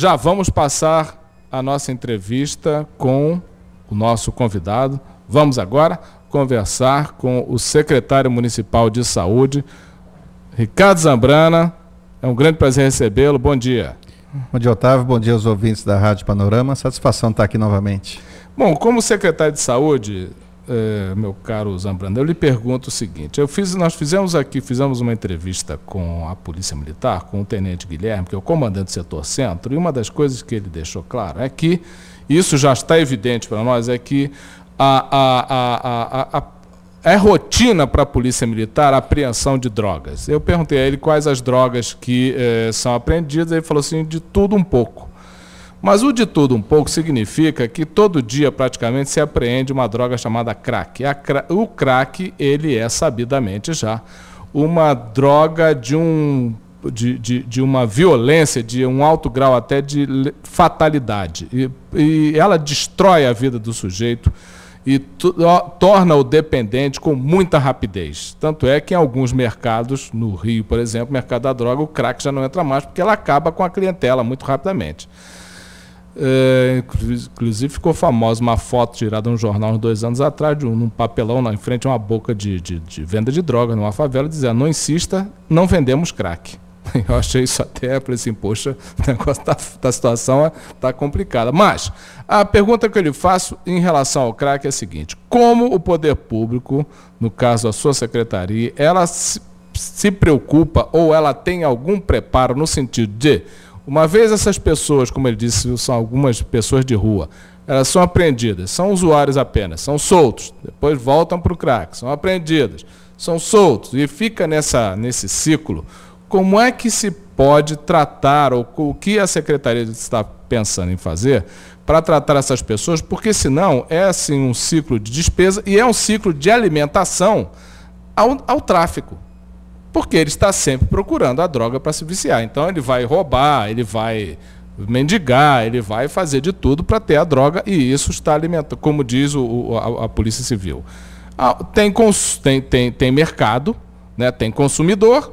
já vamos passar a nossa entrevista com o nosso convidado. Vamos agora conversar com o secretário municipal de saúde, Ricardo Zambrana. É um grande prazer recebê-lo. Bom dia. Bom dia, Otávio. Bom dia aos ouvintes da Rádio Panorama. Satisfação estar aqui novamente. Bom, como secretário de saúde, é, meu caro Zambrano, eu lhe pergunto o seguinte: eu fiz, nós fizemos aqui, fizemos uma entrevista com a Polícia Militar, com o Tenente Guilherme, que é o comandante do setor centro, e uma das coisas que ele deixou claro é que, isso já está evidente para nós, é que a, a, a, é rotina para a Polícia Militar a apreensão de drogas. Eu perguntei a ele quais as drogas que eh, são apreendidas, ele falou assim: de tudo um pouco. Mas o de tudo um pouco significa que todo dia praticamente se apreende uma droga chamada crack. o crack, ele é sabidamente já uma droga de um de, de, de, uma violência, de um alto grau até de fatalidade. E, e ela destrói a vida do sujeito e torna-o dependente com muita rapidez. Tanto é que em alguns mercados, no Rio, por exemplo, mercado da droga, o crack já não entra mais, porque ela acaba com a clientela muito rapidamente. É, inclusive ficou famosa uma foto tirada num jornal uns dois anos atrás, de um, num papelão lá em frente a uma boca de, de, de, venda de droga numa favela, dizendo, não insista, não vendemos crack. Eu achei isso até, para assim, poxa, o negócio da, tá, tá, da situação está é, complicada. Mas a pergunta que eu lhe faço em relação ao crack é a seguinte, como o poder público, no caso a sua secretaria, ela se, se preocupa ou ela tem algum preparo no sentido de uma vez essas pessoas, como ele disse, são algumas pessoas de rua, elas são apreendidas, são usuários apenas, são soltos, depois voltam para o crack, são apreendidas, são soltos, e fica nessa, nesse ciclo. Como é que se pode tratar, ou o que a Secretaria está pensando em fazer para tratar essas pessoas, porque senão é assim um ciclo de despesa e é um ciclo de alimentação ao, ao tráfico porque ele está sempre procurando a droga para se viciar. Então ele vai roubar, ele vai mendigar, ele vai fazer de tudo para ter a droga e isso está alimentando, como diz o, a, a, Polícia Civil. Ah, tem, cons, tem, tem, tem mercado, né? tem consumidor,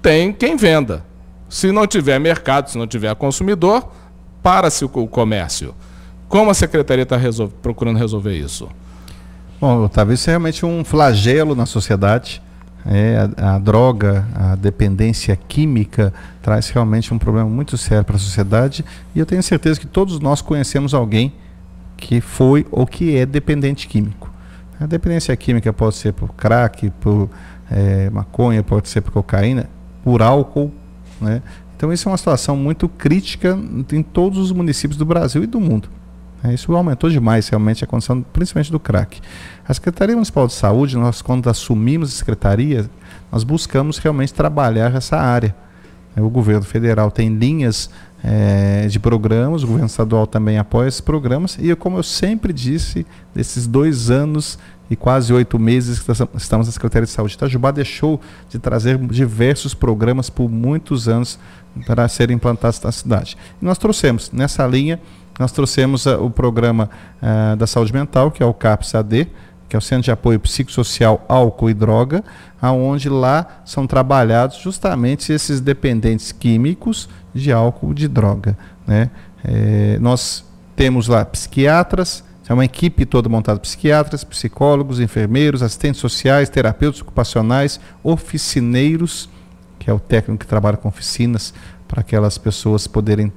tem quem venda. Se não tiver mercado, se não tiver consumidor, para-se o, o comércio. Como a Secretaria está procurando resolver isso? Bom, Otávio, isso é realmente um flagelo na sociedade é, a, a, droga, a dependência química traz realmente um problema muito sério para a sociedade e eu tenho certeza que todos nós conhecemos alguém que foi ou que é dependente químico. A dependência química pode ser por crack, por é, maconha, pode ser por cocaína, por álcool. Né? Então, isso é uma situação muito crítica em todos os municípios do Brasil e do mundo. É, isso aumentou demais realmente a condição, principalmente do crack. A Secretaria Municipal de Saúde, nós quando assumimos a secretaria, nós buscamos realmente trabalhar essa área. É, o governo federal tem linhas é, de programas, o governo estadual também apoia esses programas, e como eu sempre disse, nesses dois anos e quase oito meses que estamos na Secretaria de Saúde, Itajubá deixou de trazer diversos programas por muitos anos para serem implantados na cidade. E nós trouxemos nessa linha nós trouxemos eh, o programa eh, da saúde mental, que é o CAPS-AD, que é o Centro de Apoio Psicossocial Álcool e Droga, aonde lá são trabalhados justamente esses dependentes químicos de álcool e de droga. Né? É, nós temos lá psiquiatras, é uma equipe toda montada psiquiatras, psicólogos, enfermeiros, assistentes sociais, terapeutas ocupacionais, oficineiros, que é o técnico que trabalha com oficinas para aquelas pessoas poderem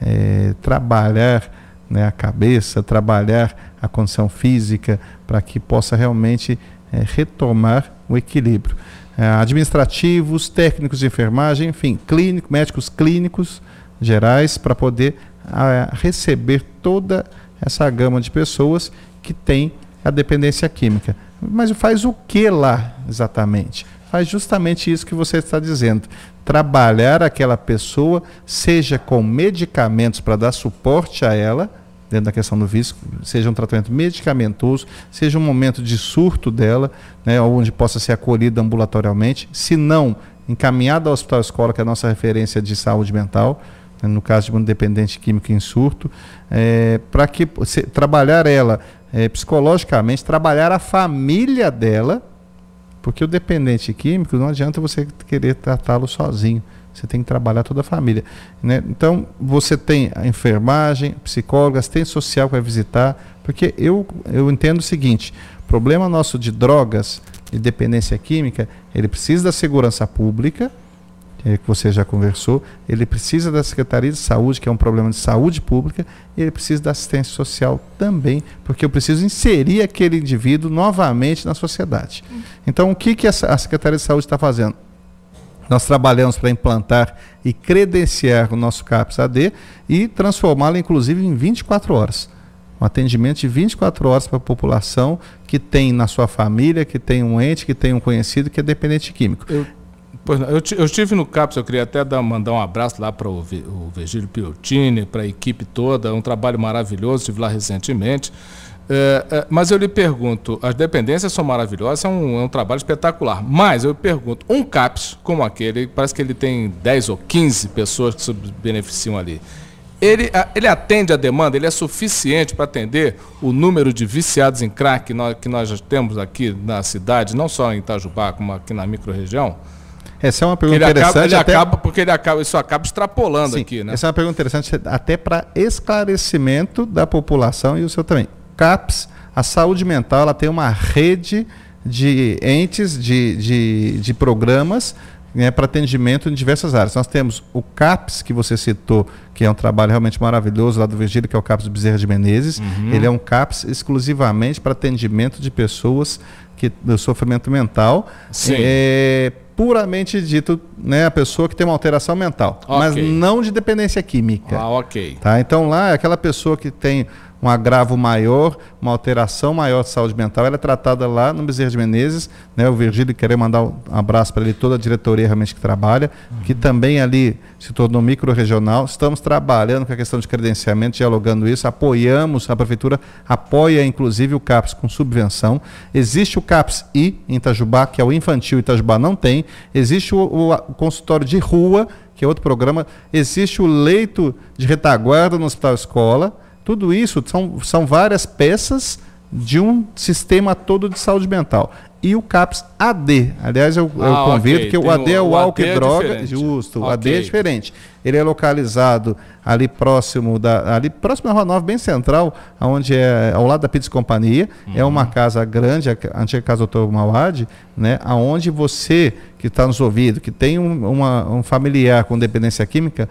é, trabalhar né, a cabeça, trabalhar a condição física, para que possa realmente é, retomar o equilíbrio. É, administrativos, técnicos de enfermagem, enfim, clínico, médicos clínicos gerais, para poder a, receber toda essa gama de pessoas que tem a dependência química. Mas faz o que lá exatamente? faz justamente isso que você está dizendo. Trabalhar aquela pessoa, seja com medicamentos para dar suporte a ela, dentro da questão do vício, seja um tratamento medicamentoso, seja um momento de surto dela, né, onde possa ser acolhida ambulatorialmente, se não, encaminhada ao hospital escola, que é a nossa referência de saúde mental, né, no caso de um dependente químico em surto, é, para que se, trabalhar ela é, psicologicamente, trabalhar a família dela, porque o dependente químico não adianta você querer tratá-lo sozinho. Você tem que trabalhar toda a família. Né? Então, você tem a enfermagem, psicóloga, assistente social que vai visitar. Porque eu, eu entendo o seguinte: problema nosso de drogas e de dependência química, ele precisa da segurança pública é, que você já conversou, ele precisa da Secretaria de Saúde, que é um problema de saúde pública, e ele precisa da assistência social também, porque eu preciso inserir aquele indivíduo novamente na sociedade. Então, o que, que a Secretaria de Saúde está fazendo? Nós trabalhamos para implantar e credenciar o nosso CAPS AD e transformá-lo, inclusive, em 24 horas um atendimento de 24 horas para a população que tem na sua família, que tem um ente, que tem um conhecido que é dependente químico. Eu, Pois não, eu, eu estive no CAPS, eu queria até dar, mandar um abraço lá para o, o Virgílio Piotini, para a equipe toda, é um trabalho maravilhoso, estive lá recentemente. É, é, mas eu lhe pergunto, as dependências são maravilhosas, é um, é um, trabalho espetacular. Mas eu pergunto, um CAPS como aquele, parece que ele tem 10 ou 15 pessoas que se beneficiam ali. Ele, ele atende a demanda, ele é suficiente para atender o número de viciados em crack que nós, que nós temos aqui na cidade, não só em Itajubá, como aqui na microrregião? Essa é uma pergunta ele interessante. Acaba, ele até... acaba, porque ele acaba, isso acaba extrapolando Sim, aqui, né? Essa é uma pergunta interessante até para esclarecimento da população e o seu também. CAPS, a saúde mental, ela tem uma rede de entes, de, de, de programas né, para atendimento em diversas áreas. Nós temos o CAPS, que você citou, que é um trabalho realmente maravilhoso lá do Virgílio, que é o CAPS Bezerra de Menezes. Uhum. Ele é um CAPS exclusivamente para atendimento de pessoas que, do sofrimento mental. Sim. É, puramente dito, né, a pessoa que tem uma alteração mental, okay. mas não de dependência química. Ah, ok. Tá? Então lá é aquela pessoa que tem um agravo maior, uma alteração maior de saúde mental, ela é tratada lá no Bezerra de Menezes, né? O Virgílio querer mandar um abraço para ele toda a diretoria realmente que trabalha, uhum. que também ali se tornou regional, Estamos trabalhando com a questão de credenciamento, dialogando isso, apoiamos a prefeitura, apoia inclusive o CAPS com subvenção. Existe o CAPS I em Itajubá, que é o infantil Itajubá não tem. Existe o, o, o consultório de rua, que é outro programa. Existe o leito de retaguarda no Hospital Escola tudo isso são, são várias peças de um sistema todo de saúde mental. E o CAPS AD. Aliás, eu, eu ah, convido okay. que o AD é o, o é álcool e droga. É justo, okay. o AD é diferente. Ele é localizado ali próximo da ali próximo da Rua 9, bem central, onde é ao lado da Pizza Companhia. Uhum. É uma uhum. casa grande, a antiga casa do Dr. Mauad, né, aonde você que está nos ouvindo, que tem um, uma, um familiar com dependência química,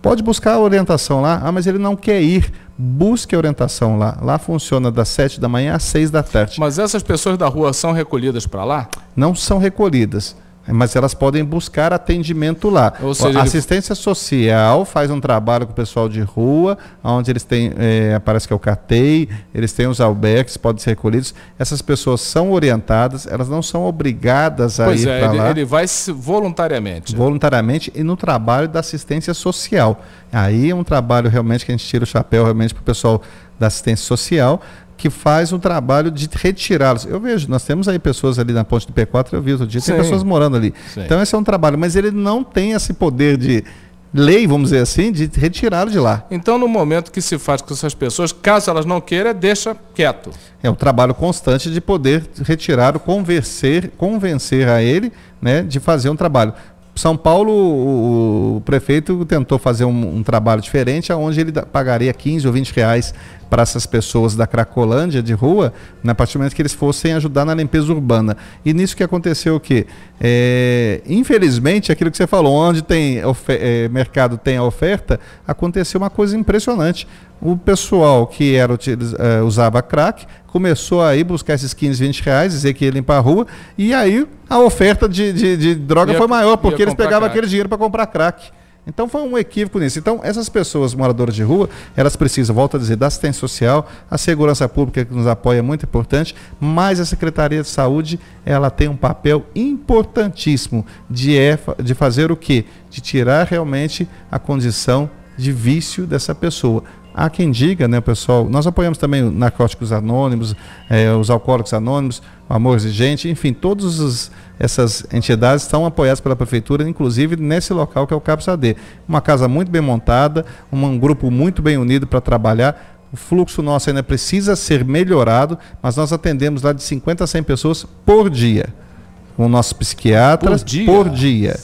pode buscar a orientação lá. Ah, mas ele não quer ir busque orientação lá. Lá funciona das 7 da manhã às 6 da tarde. Mas essas pessoas da rua são recolhidas para lá? Não são recolhidas mas elas podem buscar atendimento lá. Seja, assistência ele... social faz um trabalho com o pessoal de rua, onde eles têm, é, parece que é o CATEI, eles têm os albergues, podem ser recolhidos. Essas pessoas são orientadas, elas não são obrigadas a pois ir é, para lá. Ele vai voluntariamente. Voluntariamente e no trabalho da assistência social. Aí é um trabalho realmente que a gente tira o chapéu realmente para o pessoal da assistência social, que faz um trabalho de retirá-los. Eu vejo, nós temos aí pessoas ali na ponte do P4, eu vi outro dia, tem pessoas morando ali. Sim. Então esse é um trabalho, mas ele não tem esse poder de lei, vamos dizer assim, de retirá-lo de lá. Então no momento que se faz com essas pessoas, caso elas não queiram, deixa quieto. É um trabalho constante de poder retirar, convencer, convencer a ele, né, de fazer um trabalho. São Paulo, o, prefeito tentou fazer um, um, trabalho diferente, onde ele pagaria 15 ou 20 reais para essas pessoas da Cracolândia de rua, na né, partir do momento que eles fossem ajudar na limpeza urbana. E nisso que aconteceu o quê? É, infelizmente, aquilo que você falou, onde tem é, mercado tem a oferta, aconteceu uma coisa impressionante. O pessoal que era, é, usava crack começou a ir buscar esses 15, 20 reais, dizer que ia limpar a rua, e aí a oferta de, de, de droga ia, foi maior, porque eles pegavam crack. aquele dinheiro para comprar crack. Então foi um equívoco nisso. Então, essas pessoas moradoras de rua, elas precisam, volto a dizer, da assistência social, a segurança pública que nos apoia é muito importante, mas a Secretaria de Saúde, ela tem um papel importantíssimo de, é de fazer o quê? De tirar realmente a condição de vício dessa pessoa. Há quem diga, né, pessoal, nós apoiamos também narcóticos anônimos, é, os alcoólicos anônimos, o amor exigente, enfim, todas essas entidades estão apoiadas pela prefeitura, inclusive nesse local que é o CAPSAD. Uma casa muito bem montada, um, um grupo muito bem unido para trabalhar. O fluxo nosso ainda precisa ser melhorado, mas nós atendemos lá de 50 a 100 pessoas por dia, com nossos psiquiatras Por dia. Por dia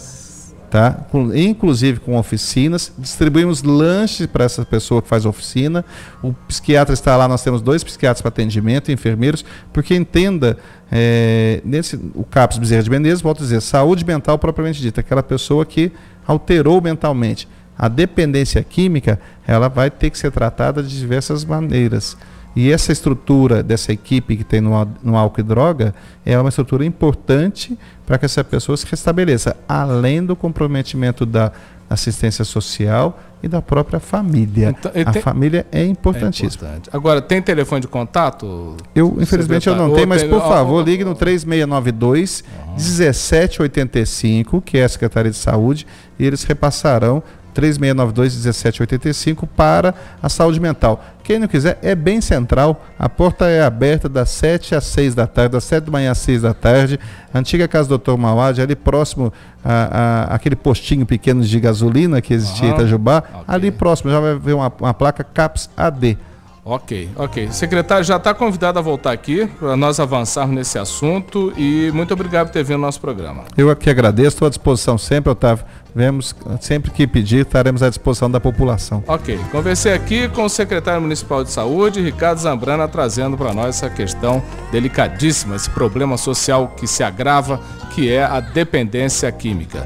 tá? inclusive com oficinas. Distribuímos lanches para essa pessoa que faz oficina. O psiquiatra está lá, nós temos dois psiquiatras para atendimento, enfermeiros, porque entenda, é, nesse, o CAPS Bezerra de Menezes, volto a dizer, saúde mental propriamente dita, aquela pessoa que alterou mentalmente. A dependência química, ela vai ter que ser tratada de diversas maneiras. E essa estrutura dessa equipe que tem no, no álcool e droga é uma estrutura importante para que essa pessoa se restabeleça, além do comprometimento da assistência social e da própria família. Então, a tem... família é, é importantíssima. É Agora, tem telefone de contato? Eu, infelizmente, eu não tenho, mas, por favor, ligue no 3692 1785, que é a Secretaria de Saúde, e eles repassarão 3692-1785 para a saúde mental. Quem não quiser, é bem central. A porta é aberta das 7 às 6 da tarde, das 7 da manhã às 6 da tarde. Antiga casa do Dr. Mauá, ali próximo a, a, postinho pequeno de gasolina que existia uhum. em Itajubá. Okay. Ali próximo, já vai ver uma, uma placa CAPS AD. Ok, ok. Secretário, já está convidado a voltar aqui para nós avançarmos nesse assunto e muito obrigado por ter vindo ao nosso programa. Eu aqui agradeço, estou à disposição sempre, Otávio. Vemos, sempre que pedir, estaremos à disposição da população. Ok. Conversei aqui com o secretário municipal de saúde, Ricardo Zambrana, trazendo para nós essa questão delicadíssima, esse problema social que se agrava, que é a dependência química.